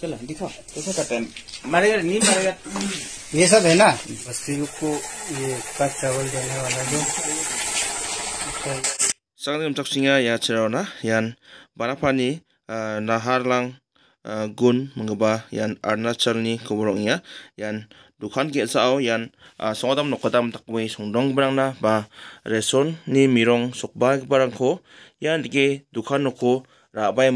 चलो करते हैं नहीं ये सब है ना को ये का चावल देने वाला जो Sangat gemcok singa ya cerona yang barapani eh, naharlang eh, gun mengeba yang arna cerni keburungnya yang dukan ke sao yang uh, eh, songodam nokodam takwe barang berangna ba reson ni mirong sokba barangko yang dike dukan noko rabai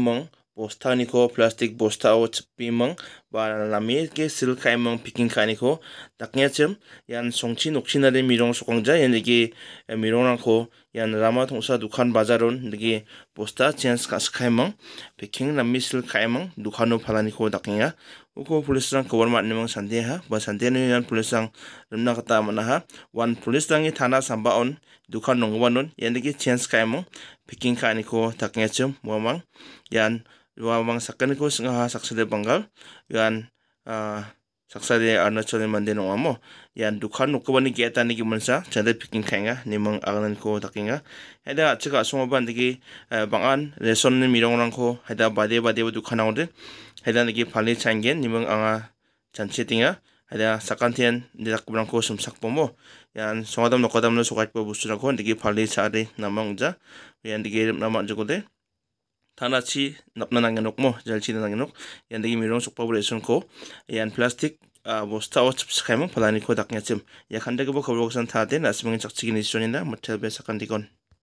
bostaniko plastic bosta ot pimang ba la mi ke sil khaimang picking khani ko takne chem yan songchi nokchi na de mirong sokang ja yan ge mirong rang ko yan rama thongsa dukan bazaron ge bosta chance ka khaimang picking na mi sil khaimang dukano phalani ko takne ya uko pulisrang ka warma nimang santia ha ba santia ni yan pulisrang rimna kata amana ha wan pulisrang ni thana samba on dukan nong wanon yan digi chance kai mong peking ka ni ko taknga chum wamang yan wamang ni ko singa ha saksele bangal yan ah, saksa arna chole mande no amo yan dukhan no ko bani ge ta ni gi mansa chande picking khainga nimang agnan ko takinga ada achika semua ban eh, bangan reson ni mirong orang ko ada bade bade dukan ang de heda ni gi phali changen nimang anga chanche tinga heda sakantian dedak brang ko sum sak pomo yan songadam no kodam no sokat po bustu ko digi phali chare namang ja yan digi namang jogode tanachi napnanang y n o k mo jalchi nanang y n o k yan dagi mirong sukpa bulesun ko yan plastic bosta o chips k a i m o n g palani ko daknya chim ya khanda ke bo khawro san thate nasimang chakchigi ni s u n i n a m o t e l be sakandikon